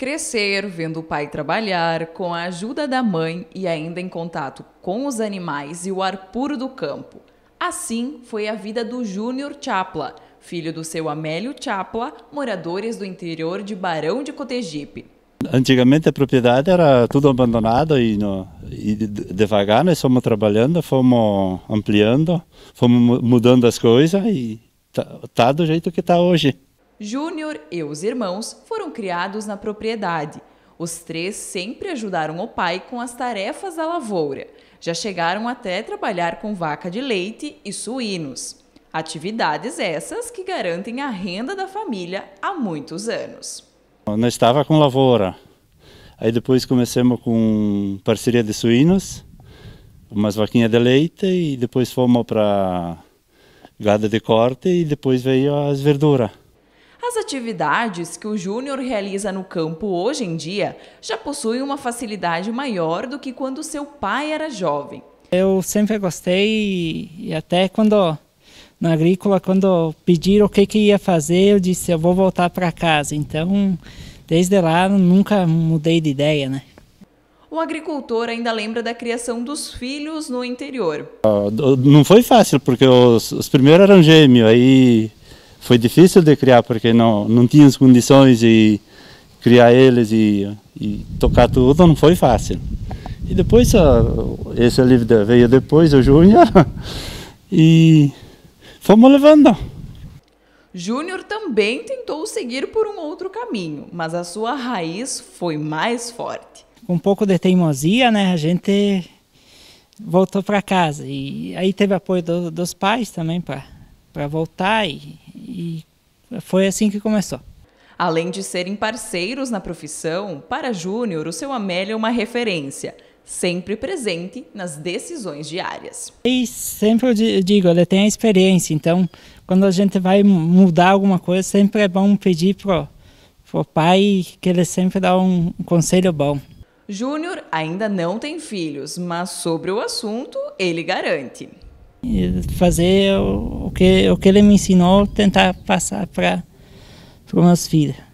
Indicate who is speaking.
Speaker 1: Crescer vendo o pai trabalhar, com a ajuda da mãe e ainda em contato com os animais e o ar puro do campo. Assim foi a vida do Júnior Chapla, filho do seu Amélio Chapla, moradores do interior de Barão de Cotegipe.
Speaker 2: Antigamente a propriedade era tudo abandonado e, no, e devagar nós né? fomos trabalhando, fomos ampliando, fomos mudando as coisas e tá, tá do jeito que tá hoje.
Speaker 1: Júnior e os irmãos foram criados na propriedade. Os três sempre ajudaram o pai com as tarefas da lavoura. Já chegaram até trabalhar com vaca de leite e suínos. Atividades essas que garantem a renda da família há muitos anos.
Speaker 2: Nós estava com lavoura. Aí depois começamos com parceria de suínos, umas vaquinhas de leite e depois fomos para gado de corte e depois veio as verduras.
Speaker 1: As atividades que o júnior realiza no campo hoje em dia já possuem uma facilidade maior do que quando seu pai era jovem.
Speaker 3: Eu sempre gostei e até quando na agrícola, quando pediram o que, que ia fazer, eu disse eu vou voltar para casa. Então, desde lá nunca mudei de ideia, né?
Speaker 1: O agricultor ainda lembra da criação dos filhos no interior.
Speaker 2: Ah, não foi fácil porque os, os primeiros eram gêmeos, aí foi difícil de criar porque não não as condições de criar eles e, e tocar tudo não foi fácil e depois ah, esse livro veio depois o Júnior e fomos levando
Speaker 1: Júnior também tentou seguir por um outro caminho, mas a sua raiz foi mais forte.
Speaker 3: Com um pouco de teimosia, né? A gente voltou para casa e aí teve apoio do, dos pais também para voltar e e foi assim que começou.
Speaker 1: Além de serem parceiros na profissão, para Júnior, o seu Amélio é uma referência, sempre presente nas decisões diárias.
Speaker 3: E sempre eu digo, ele tem a experiência, então quando a gente vai mudar alguma coisa, sempre é bom pedir pro, o pai que ele sempre dá um conselho bom.
Speaker 1: Júnior ainda não tem filhos, mas sobre o assunto ele garante.
Speaker 3: E fazer o que, o que ele me ensinou, tentar passar para os meus filhos.